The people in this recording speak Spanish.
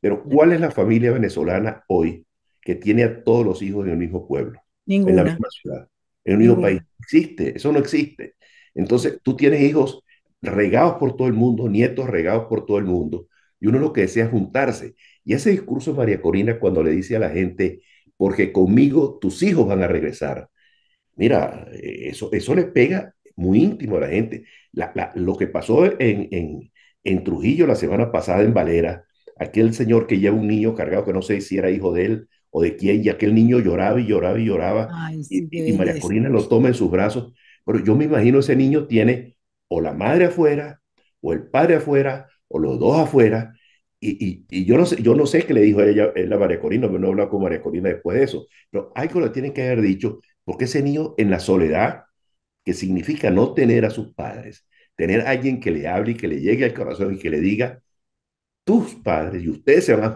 Pero ¿cuál es la familia venezolana hoy que tiene a todos los hijos en un mismo pueblo? En la misma ciudad, en un mismo país. Existe, eso no existe. Entonces, tú tienes hijos regados por todo el mundo, nietos regados por todo el mundo, y uno lo que desea es juntarse. Y ese discurso de María Corina cuando le dice a la gente, porque conmigo tus hijos van a regresar. Mira, eh, eso, eso le pega muy íntimo a la gente. lo que pasó en, en Trujillo la semana pasada en Valera, aquel señor que lleva un niño cargado que no sé si era hijo de él o de quién, y aquel niño lloraba y lloraba y lloraba, y, María Corina lo toma en sus brazos, pero yo me imagino ese niño tiene o la madre afuera, o el padre afuera, o los dos afuera, y, yo, no sé, yo no sé qué le dijo ella, él a María Corina, pero no he hablado con María Corina después de eso, pero algo le tienen que haber dicho, porque ese niño en la soledad, que significa no tener a sus padres, tener a alguien que le hable y que le llegue al corazón y que le diga, tus padres y ustedes se van